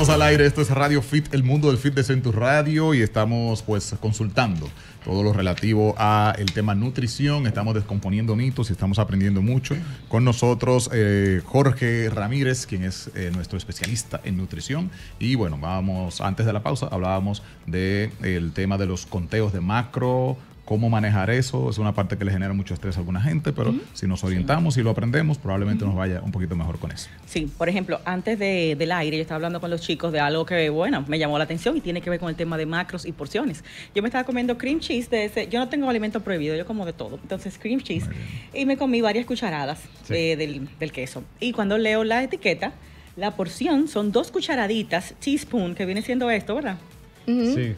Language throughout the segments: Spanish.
Estamos al aire, esto es Radio Fit, el mundo del Fit de tu radio y estamos pues consultando todo lo relativo a el tema nutrición, estamos descomponiendo mitos y estamos aprendiendo mucho. Con nosotros eh, Jorge Ramírez, quien es eh, nuestro especialista en nutrición y bueno, vamos antes de la pausa hablábamos de tema de los conteos de macro cómo manejar eso es una parte que le genera mucho estrés a alguna gente, pero si nos orientamos y lo aprendemos, probablemente nos vaya un poquito mejor con eso. Sí, por ejemplo, antes del aire yo estaba hablando con los chicos de algo que, bueno, me llamó la atención y tiene que ver con el tema de macros y porciones. Yo me estaba comiendo cream cheese de ese, yo no tengo alimento prohibido, yo como de todo, entonces cream cheese y me comí varias cucharadas del, del queso. Y cuando leo la etiqueta, la porción son dos cucharaditas, teaspoon, que viene siendo esto, ¿verdad?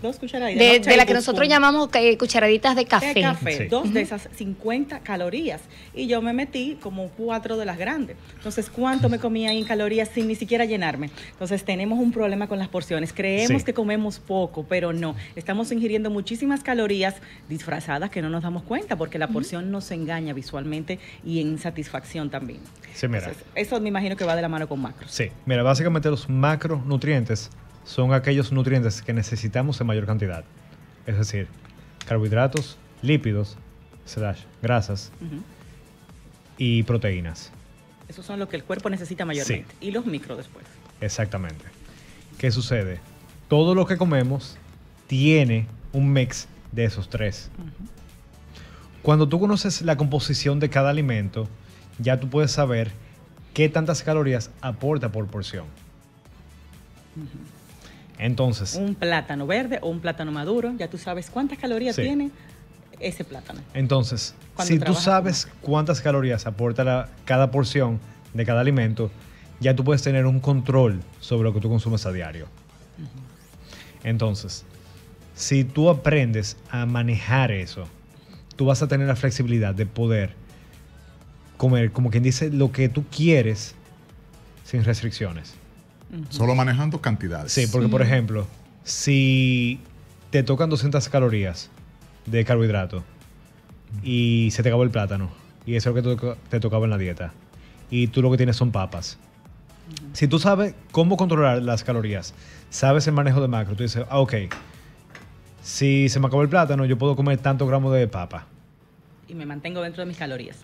Dos cucharaditas. De, la que nosotros llamamos eh, cucharaditas de café. dos de esas 50 calorías. Y yo me metí como cuatro de las grandes. Entonces, ¿cuánto me comía ahí en calorías sin ni siquiera llenarme? Entonces, tenemos un problema con las porciones. Creemos que comemos poco, pero no. Estamos ingiriendo muchísimas calorías disfrazadas que no nos damos cuenta porque la porción nos engaña visualmente y en satisfacción también. eso me imagino que va de la mano con macros. Sí, mira, básicamente los macronutrientes son aquellos nutrientes que necesitamos en mayor cantidad, es decir, carbohidratos, lípidos, grasas y proteínas. Esos son los que el cuerpo necesita mayormente. Y los micro después. Exactamente. ¿Qué sucede? Todo lo que comemos tiene un mix de esos tres. Cuando tú conoces la composición de cada alimento, ya tú puedes saber qué tantas calorías aporta por porción. Entonces. Un plátano verde o un plátano maduro, ya tú sabes cuántas calorías tiene ese plátano. Entonces, si tú sabes cuántas calorías aporta cada porción de cada alimento, ya tú puedes tener un control sobre lo que tú consumes a diario. Entonces, si tú aprendes a manejar eso, tú vas a tener la flexibilidad de poder comer, como quien dice, lo que tú quieres sin restricciones. Solo manejando cantidades. Sí, porque por ejemplo, si te tocan 200 calorías de carbohidrato y se te acabó el plátano y eso es lo que te tocaba en la dieta y tú lo que tienes son papas. Si tú sabes cómo controlar las calorías, sabes el manejo de macros, tú dices, ah, ok, si se me acabó el plátano, yo puedo comer tantos gramos de papa. Y me mantengo dentro de mis calorías.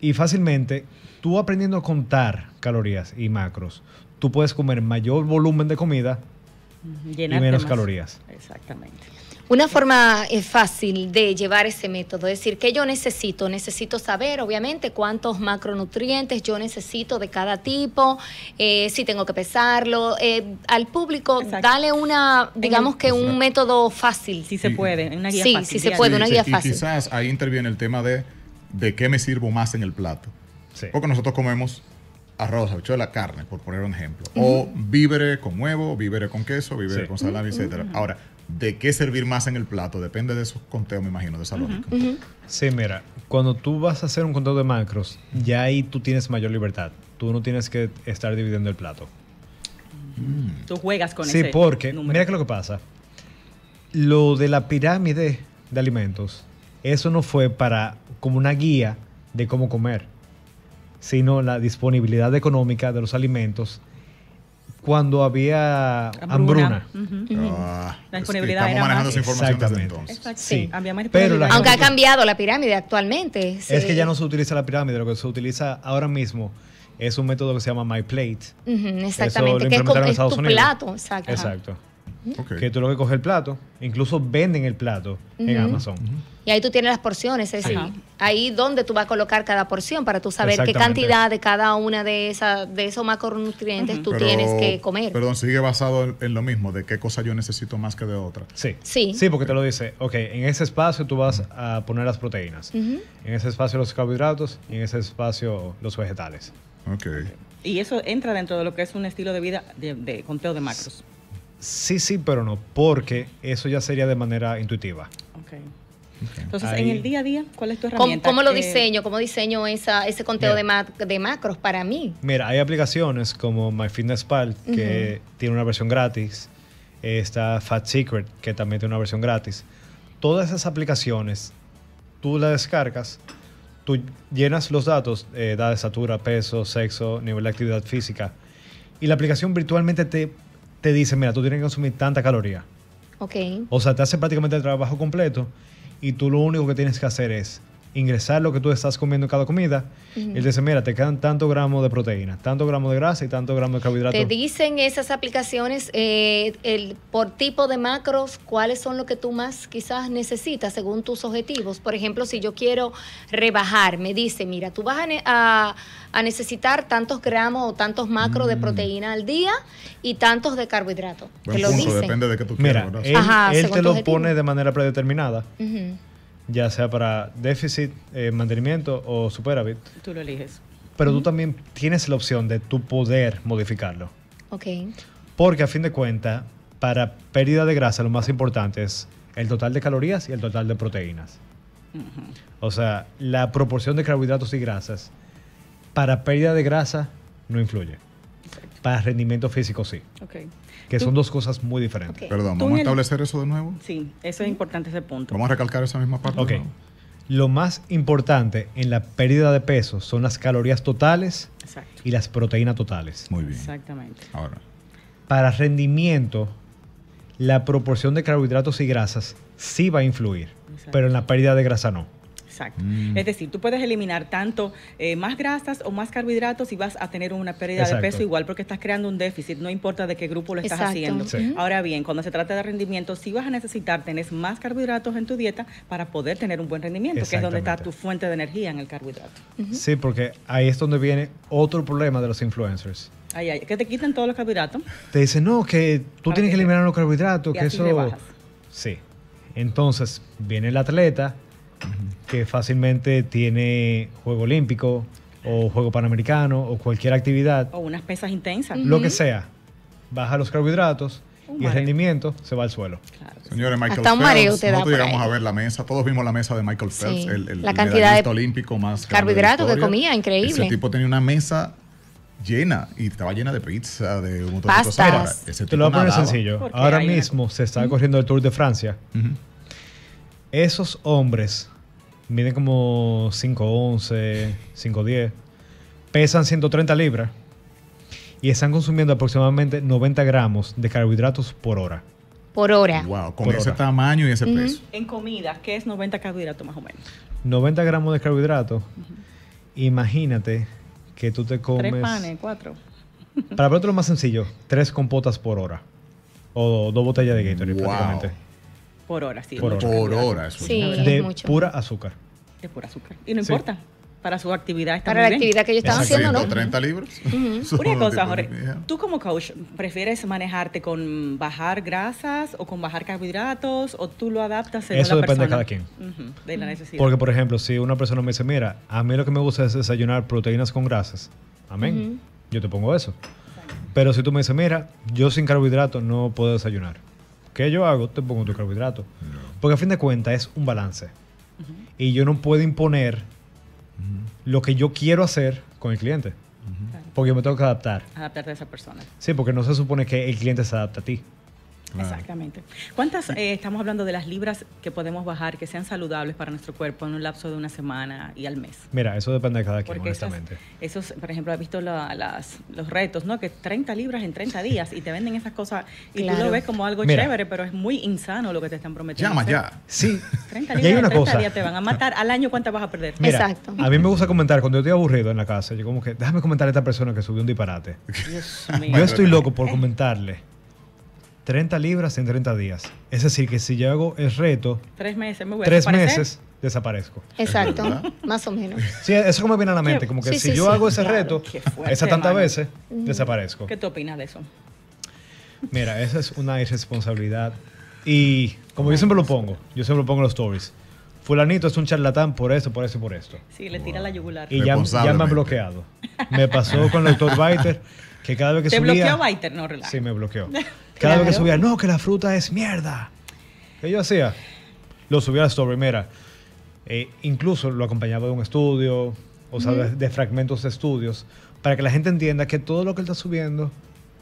Y fácilmente, tú aprendiendo a contar calorías y macros, tú puedes comer mayor volumen de comida y menos calorías. Exactamente. Una forma eh, fácil de llevar ese método, es decir, ¿qué yo necesito? Necesito saber, obviamente, cuántos macronutrientes yo necesito de cada tipo, eh, si tengo que pesarlo. Eh, al público, dale una, digamos que un método fácil. Si se puede, una guía fácil. Sí, si se puede, una guía fácil. quizás ahí interviene el tema de de qué me sirvo más en el plato. Porque nosotros comemos arroz, la carne, por poner un ejemplo. O víveres con huevo, víveres con queso, víveres con salami, etc. Ahora, ¿de qué servir más en el plato? Depende de esos conteos, me imagino, de esa lógica. Sí, mira, cuando tú vas a hacer un conteo de macros, ya ahí tú tienes mayor libertad. Tú no tienes que estar dividiendo el plato. Mm. Tú juegas con sí, Sí, porque, mira que lo que pasa. Lo de la pirámide de alimentos, eso no fue para como una guía de cómo comer sino la disponibilidad económica de los alimentos cuando había hambruna. la disponibilidad era manejando esa información desde Pero Aunque ha cambiado la pirámide actualmente. Es que ya no se utiliza la pirámide, lo que se utiliza ahora mismo es un método que se llama MyPlate. exactamente, que es, tu plato. exacto. Que tú lo que coge el plato, incluso venden el plato en Amazon. Y ahí tú tienes las porciones, ahí donde tú vas a colocar cada porción para tú saber qué cantidad de cada una de esas de esos macronutrientes tú tienes que comer. Perdón, sigue basado en, lo mismo, de qué cosa yo necesito más que de otra. Sí. Sí. porque te lo dice, ok, en ese espacio tú vas a poner las proteínas, en ese espacio los carbohidratos y en ese espacio los vegetales. Y eso entra dentro de lo que es un estilo de vida de conteo de macros. Sí, sí, pero no, porque eso ya sería de manera intuitiva. Entonces, en el día a día, ¿cuál es tu herramienta? ¿Cómo, lo diseño? ¿Cómo diseño ese conteo de, macros para mí? Mira, hay aplicaciones como MyFitnessPal, que tiene una versión gratis. Está FatSecret, que también tiene una versión gratis. Todas esas aplicaciones, tú las descargas, tú llenas los datos, eh, edad, estatura, peso, sexo, nivel de actividad física, y la aplicación virtualmente te te dice mira, tú tienes que consumir tanta caloría, Ok. O sea, te hace prácticamente el trabajo completo y tú lo único que tienes que hacer es ingresar lo que tú estás comiendo en cada comida. Él dice, mira, te quedan tantos gramos de proteína, tantos gramos de grasa y tantos gramos de carbohidratos. Te dicen esas aplicaciones eh, el, por tipo de macros, cuáles son lo que tú más quizás necesitas según tus objetivos. Por ejemplo, si yo quiero rebajar, me dice, mira, tú vas a, a, necesitar tantos gramos o tantos macros de mm. proteína al día y tantos de carbohidratos. Depende de tú quieras. Mira, él, te lo pone de manera predeterminada ya sea para déficit, eh, mantenimiento o superávit. Tú lo eliges. Pero tú también tienes la opción de tu poder modificarlo. Ok. Porque a fin de cuentas, para pérdida de grasa lo más importante es el total de calorías y el total de proteínas. O sea, la proporción de carbohidratos y grasas para pérdida de grasa no influye. Para rendimiento físico, sí. Que son dos cosas muy diferentes. Perdón, ¿vamos a establecer eso de nuevo? Sí, eso es importante ese punto. Vamos a recalcar esa misma parte. Lo más importante en la pérdida de peso son las calorías totales y las proteínas totales. Muy bien. Exactamente. Ahora. Para rendimiento, la proporción de carbohidratos y grasas sí va a influir, pero en la pérdida de grasa no. Exacto. Mm. Es decir, tú puedes eliminar tanto eh, más grasas o más carbohidratos y vas a tener una pérdida de peso igual porque estás creando un déficit, no importa de qué grupo lo estás haciendo. Ahora bien, cuando se trata de rendimiento, sí vas a necesitar tener más carbohidratos en tu dieta para poder tener un buen rendimiento, que es donde está tu fuente de energía en el carbohidrato. Sí, porque ahí es donde viene otro problema de los influencers. Ay, ay, que te quiten todos los carbohidratos. Te dicen, no, que tú tienes que eliminar los carbohidratos, que eso... Sí. Entonces, viene el atleta, que fácilmente tiene Juego Olímpico o Juego Panamericano o cualquier actividad. O unas pesas intensas. Lo que sea. Baja los carbohidratos y el rendimiento se va al suelo. Señores, Michael Phelps, llegamos a ver la mesa, todos vimos la mesa de Michael Phelps, el, el, la cantidad de olímpico más carbohidratos que comía, increíble. Ese tipo tenía una mesa llena y estaba llena de pizza, de un montón de cosas. te lo voy a poner sencillo. Ahora mismo se está corriendo el Tour de Francia. Esos hombres Miden como 5'11, 5'10. Pesan 130 libras. Y están consumiendo aproximadamente 90 gramos de carbohidratos por hora. Por hora. Wow, con ese tamaño y ese peso. En comida, ¿qué es 90 carbohidratos más o menos? 90 gramos de carbohidratos. Imagínate que tú te comes. Tres panes, cuatro. Para verlo más sencillo, tres compotas por hora. O dos botellas de Gatorade prácticamente. Por hora, sí. Por, hora. de pura azúcar. De pura azúcar. Y no importa. Para su actividad está Para la actividad que yo estaba haciendo, ¿no? 30 libras. Uh cosa, Jorge. ¿Tú como coach prefieres manejarte con bajar grasas o con bajar carbohidratos o tú lo adaptas según Eso depende de cada quien. De la necesidad. Porque, por ejemplo, si una persona me dice, mira, a mí lo que me gusta es desayunar proteínas con grasas. Amén. Yo te pongo eso. Pero si tú me dices, mira, yo sin carbohidratos no puedo desayunar. ¿Qué yo hago? Te pongo tu carbohidrato. Porque a fin de cuentas es un balance. Y yo no puedo imponer lo que yo quiero hacer con el cliente. Porque yo me tengo que adaptar. Adaptarte a esa persona. Sí, porque no se supone que el cliente se adapte a ti. Exactamente. ¿Cuántas, eh, estamos hablando de las libras que podemos bajar, que sean saludables para nuestro cuerpo en un lapso de una semana y al mes? Mira, eso depende de cada quien, honestamente. por ejemplo, has visto los retos, ¿no? Que 30 libras en 30 días y te venden esas cosas y tú lo ves como algo chévere, pero es muy insano lo que te están prometiendo. Llama ya. Sí. 30 libras una en 30 días te van a matar. Al año, ¿cuántas vas a perder? Exacto. A mí me gusta comentar, cuando yo estoy aburrido en la casa, yo como que, déjame comentar a esta persona que subió un disparate. Dios Yo estoy loco por eh. comentarle 30 libras en 30 días. Es decir, que si yo hago el reto... Tres meses, me voy a Tres meses, desaparezco. Exacto, más o menos. Sí, eso como me viene a la mente, como que si yo hago ese reto, esa tantas veces, desaparezco. ¿Qué tú opinas de eso? Mira, esa es una irresponsabilidad. Y como yo siempre lo pongo, yo siempre lo pongo en los stories. Fulanito es un charlatán por eso, por eso y por esto. Sí, le tira la yugular. Y ya, ya, me han bloqueado. Me pasó con el doctor Biter. Que cada vez que ¿Te bloqueó Baiter, no relax. Sí, me bloqueó. Cada vez que subía, no, que la fruta es mierda. ¿Qué yo hacía? Lo subía a la story, eh, incluso lo acompañaba de un estudio, o sea, de, fragmentos de estudios, para que la gente entienda que todo lo que él está subiendo.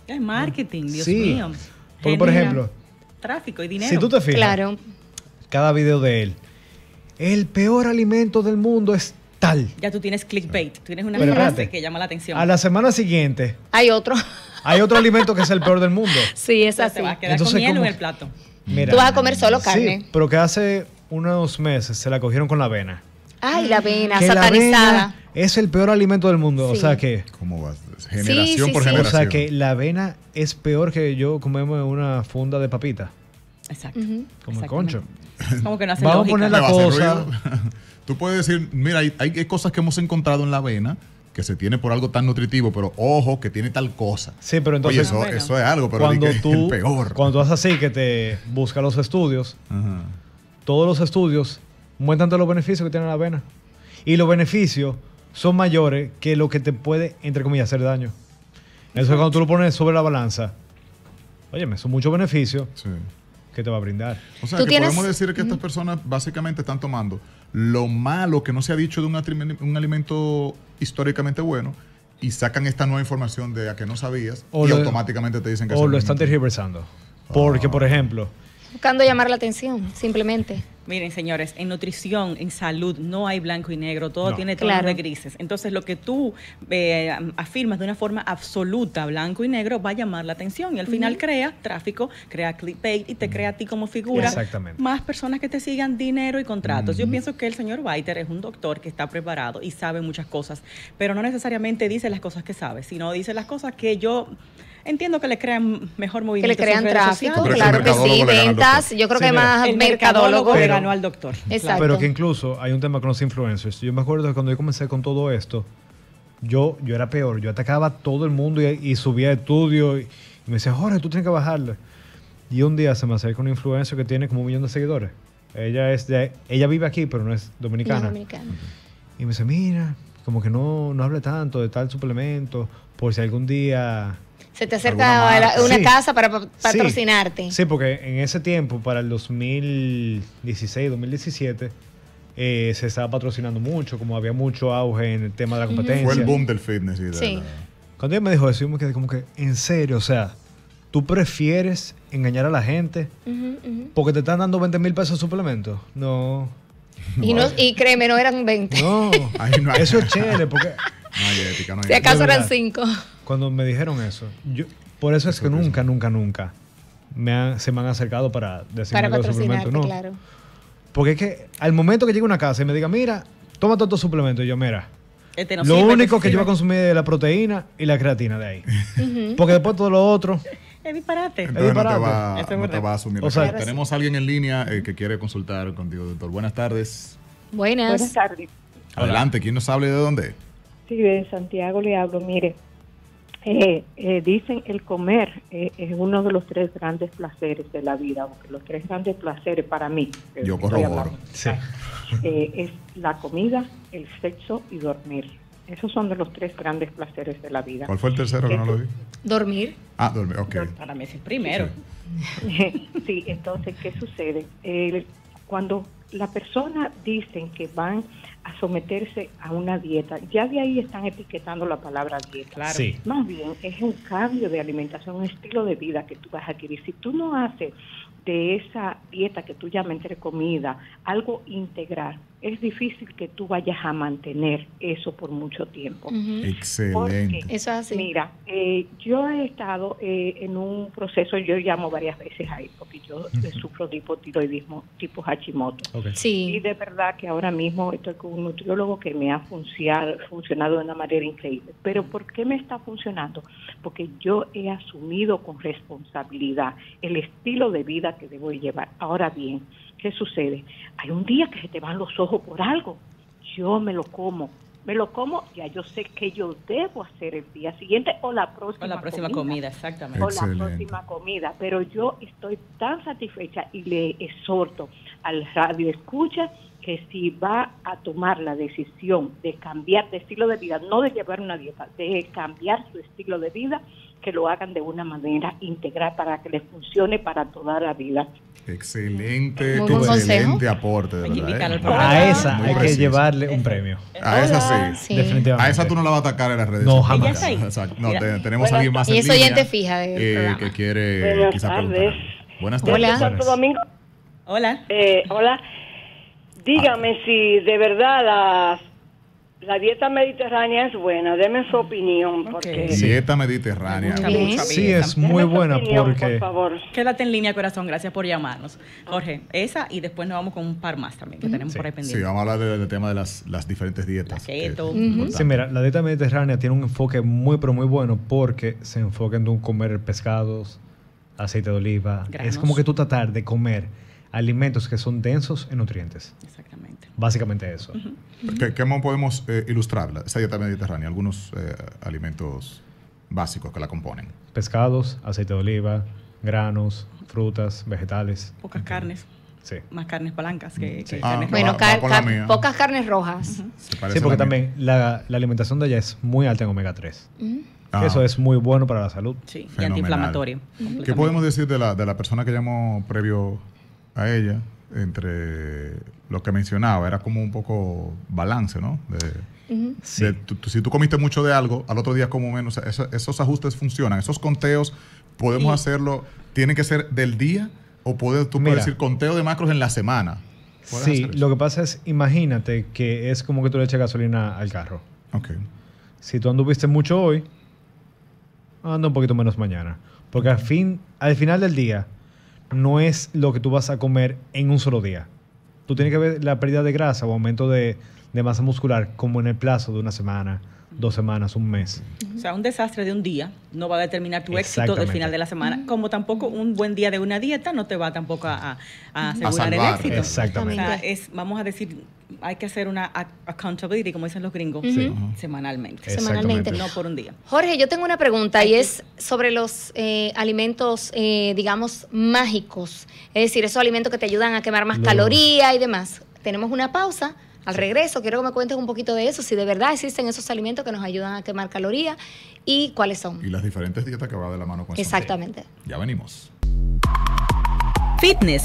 Es marketing, Dios mío. Porque, por ejemplo. Tráfico y dinero. Si tú te fijas. Claro. Cada video de él. El peor alimento del mundo es ya tú tienes clickbait, tú tienes una frase que llama la atención. A la semana siguiente. Hay otro. Hay otro alimento que es el peor del mundo. Sí, es así. va a quedar Entonces, con en el plato. Mira, tú vas a comer solo carne. pero que hace unos meses se la cogieron con la avena. Ay, la avena, satanizada. es el peor alimento del mundo. O sea que. ¿Cómo Generación por generación. O sea que la avena es peor que yo comemos una funda de papita. Exacto. Como el concho. Como que no Vamos a poner la cosa. tú puedes decir, mira, hay, cosas que hemos encontrado en la avena que se tiene por algo tan nutritivo, pero ojo, que tiene tal cosa. Sí, pero entonces. Oye, ah, eso, es algo, pero cuando tú, peor. Cuando tú haces así, que te buscas los estudios, todos los estudios muestran todos los beneficios que tiene la avena. Y los beneficios son mayores que lo que te puede, entre comillas, hacer daño. Eso es cuando tú lo pones sobre la balanza. Óyeme, son muchos beneficios. Sí. ¿Qué te va a brindar. O sea, que podemos decir que estas personas básicamente están tomando lo malo que no se ha dicho de un, alimento históricamente bueno y sacan esta nueva información de a que no sabías y automáticamente te dicen que o lo están tergiversando. Porque, ah. por ejemplo, buscando llamar la atención, simplemente. Miren, señores, en nutrición, en salud, no hay blanco y negro, todo tiene tonos de grises. Entonces, lo que tú eh, afirmas de una forma absoluta, blanco y negro, va a llamar la atención y al final crea tráfico, crea clickbait y te crea a ti como figura más personas que te sigan dinero y contratos. Yo pienso que el señor Weiter es un doctor que está preparado y sabe muchas cosas, pero no necesariamente dice las cosas que sabe, sino dice las cosas que yo Entiendo que le crean mejor movimiento. Que le crean tráfico, claro que sí, ventas. Yo creo que más el mercadólogo le ganó al doctor. Exacto. Pero que incluso hay un tema con los influencers. Yo me acuerdo que cuando yo comencé con todo esto, yo, yo era peor. Yo atacaba a todo el mundo y, subía estudios. estudio y, me decía, Jorge, tú tienes que bajarle. Y un día se me acerca un influencer que tiene como un millón de seguidores. Ella, es ella vive aquí, pero no es dominicana. Y me dice, mira, como que no, no hable tanto de tal suplemento, por si algún día se te acerca a una casa para patrocinarte. Sí. porque en ese tiempo, para el 2016, 2017... Eh, se estaba patrocinando mucho, como había mucho auge en el tema de la competencia. Fue el boom del fitness sí. Cuando ella me dijo eso, yo me quedé como que, en serio, o sea, tú prefieres engañar a la gente porque te están dando 20 mil pesos de suplemento? No. Y, no, y créeme, no eran 20. No, eso es chévere porque... No hay ética, no hay si acaso eran 5. Cuando me dijeron eso, yo, por eso es que nunca, nunca, nunca me se me han acercado para decirme los suplementos. No. Porque es que al momento que a una casa y me diga, mira, toma todos tus suplementos, yo, mira, este lo único que yo voy a consumir es la proteína y la creatina de ahí. Porque después todo lo otro. Es disparate. es disparate. No, te a O sea, tenemos alguien en línea eh, que quiere consultar contigo, doctor. Buenas tardes. Buenas. Buenas tardes. Adelante, ¿quién nos habla de dónde? Sí, de Santiago le hablo. Mire, eh, eh, dicen el comer eh, es uno de los tres grandes placeres de la vida, los tres grandes placeres para mí, yo corroboro, sí. Eh, es la comida, el sexo y dormir. Esos son de los tres grandes placeres de la vida. ¿Cuál fue el tercero que no lo vi? Dormir. Ah, dormir, ok. Para mí es el primero. Sí, entonces, ¿qué sucede? cuando la persona dicen que van a someterse a una dieta. Ya de ahí están etiquetando la palabra dieta. Claro. Más bien es un cambio de alimentación, un estilo de vida que tú vas a adquirir. Si tú no haces de esa dieta que tú llamas entre comida algo integral, es difícil que tú vayas a mantener eso por mucho tiempo. Excelente. Porque, eso es así. Mira, eh, yo he estado eh, en un proceso, yo llamo varias veces ahí, porque yo sufro de hipotiroidismo tipo Hashimoto. Sí. Y de verdad que ahora mismo estoy con un nutriólogo que me ha funcionado, de una manera increíble. Pero ¿por qué me está funcionando? Porque yo he asumido con responsabilidad el estilo de vida que debo llevar. Ahora bien, ¿qué sucede? Hay un día que se te van los ojos por algo. Yo me lo como, me lo como, ya yo sé que yo debo hacer el día siguiente o la próxima, o la próxima comida, exactamente. O la próxima comida, pero yo estoy tan satisfecha y le exhorto al radio escucha que si va a tomar la decisión de cambiar de estilo de vida, no de llevar una dieta, de cambiar su estilo de vida, que lo hagan de una manera integral para que les funcione para toda la vida. Excelente, excelente aporte, de verdad. ¿eh? A esa hay que llevarle un premio. A esa sí. Definitivamente. A esa tú no la vas a atacar en las redes. No, jamás. No, tenemos a alguien más. Y es oyente fija eh, que quiere Buenas tardes. Preguntar. Buenas tardes. Hola. Santo Domingo. Hola. Eh, hola. Dígame si de verdad la, dieta mediterránea es buena. Deme su opinión. Porque Dieta mediterránea. sí, es muy buena porque... favor. Quédate en línea, corazón. Gracias por llamarnos. Jorge, esa y después nos vamos con un par más también que tenemos por ahí pendiente. Sí, vamos a hablar del tema de las, diferentes dietas. La Sí, mira, la dieta mediterránea tiene un enfoque muy, pero muy bueno porque se enfoca en comer pescados, aceite de oliva. Es como que tú tratar de comer alimentos que son densos en nutrientes. Exactamente. Básicamente eso. ¿Qué, ¿Cómo podemos eh, ilustrar esa dieta mediterránea? Algunos eh, alimentos básicos que la componen. Pescados, aceite de oliva, granos, frutas, vegetales. Pocas carnes. Sí. Más carnes blancas que, ah, Bueno, pocas carnes rojas. Sí, porque también la, alimentación de ella es muy alta en omega 3. Mm. Eso ah. es muy bueno para la salud. Sí, y antiinflamatorio. ¿Qué podemos decir de la, de la persona que llamó previo a ella entre lo que mencionaba, era como un poco balance, ¿no? si tú comiste mucho de algo, al otro día como menos, esos ajustes funcionan, esos conteos podemos hacerlo, tienen que ser del día o puedes, tú puedes decir conteo de macros en la semana. Sí, lo que pasa es, imagínate que es como que tú le eches gasolina al carro. Ok. Si tú anduviste mucho hoy, anda un poquito menos mañana. Porque al, fin, al final del día, no es lo que tú vas a comer en un solo día. Tú tienes que ver la pérdida de grasa o aumento de, masa muscular como en el plazo de una semana, dos semanas, un mes. O sea, un desastre de un día no va a determinar tu éxito del final de la semana, como tampoco un buen día de una dieta no te va tampoco a, asegurar el éxito. Exactamente. es, vamos a decir, hay que hacer una accountability, como dicen los gringos, semanalmente. Semanalmente. No por un día. Jorge, yo tengo una pregunta y es sobre los eh, alimentos, eh, digamos, mágicos. Es decir, esos alimentos que te ayudan a quemar más calorías y demás. Tenemos una pausa. Al regreso, quiero que me cuentes un poquito de eso, si de verdad existen esos alimentos que nos ayudan a quemar calorías y cuáles son. Y las diferentes dietas que va de la mano con eso. Exactamente. Ya venimos. Fitness